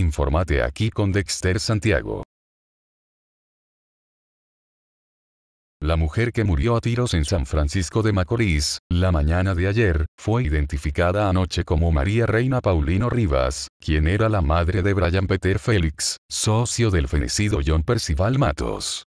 Infórmate aquí con Dexter Santiago. La mujer que murió a tiros en San Francisco de Macorís, la mañana de ayer, fue identificada anoche como María Reina Paulino Rivas, quien era la madre de Brian Peter Félix, socio del fenecido John Percival Matos.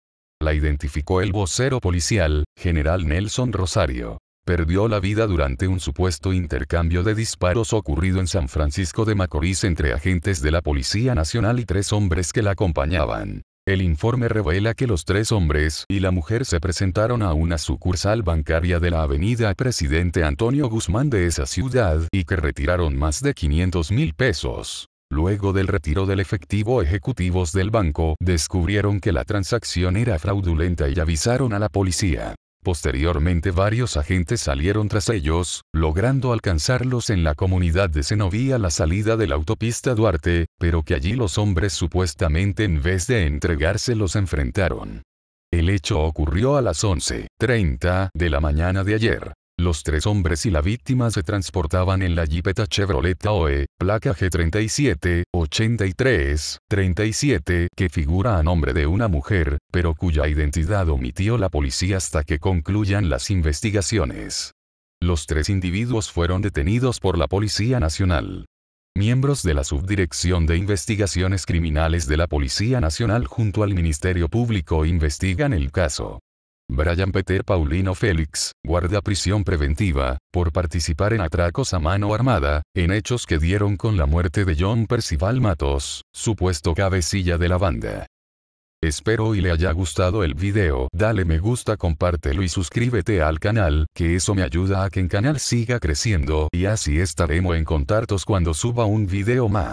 La identificó el vocero policial, general Nelson Rosario perdió la vida durante un supuesto intercambio de disparos ocurrido en San Francisco de Macorís entre agentes de la Policía Nacional y tres hombres que la acompañaban. El informe revela que los tres hombres y la mujer se presentaron a una sucursal bancaria de la avenida Presidente Antonio Guzmán de esa ciudad y que retiraron más de 500 mil pesos. Luego del retiro del efectivo ejecutivos del banco, descubrieron que la transacción era fraudulenta y avisaron a la policía. Posteriormente varios agentes salieron tras ellos, logrando alcanzarlos en la comunidad de Cenoví a la salida de la autopista Duarte, pero que allí los hombres supuestamente en vez de entregarse los enfrentaron. El hecho ocurrió a las 11.30 de la mañana de ayer. Los tres hombres y la víctima se transportaban en la Jeepeta Chevrolet OE, placa G37, 83, 37, que figura a nombre de una mujer, pero cuya identidad omitió la policía hasta que concluyan las investigaciones. Los tres individuos fueron detenidos por la Policía Nacional. Miembros de la Subdirección de Investigaciones Criminales de la Policía Nacional junto al Ministerio Público investigan el caso. Brian Peter Paulino Félix, guarda prisión preventiva, por participar en atracos a mano armada, en hechos que dieron con la muerte de John Percival Matos, supuesto cabecilla de la banda. Espero y le haya gustado el video, dale me gusta compártelo y suscríbete al canal, que eso me ayuda a que el canal siga creciendo y así estaremos en contactos cuando suba un video más.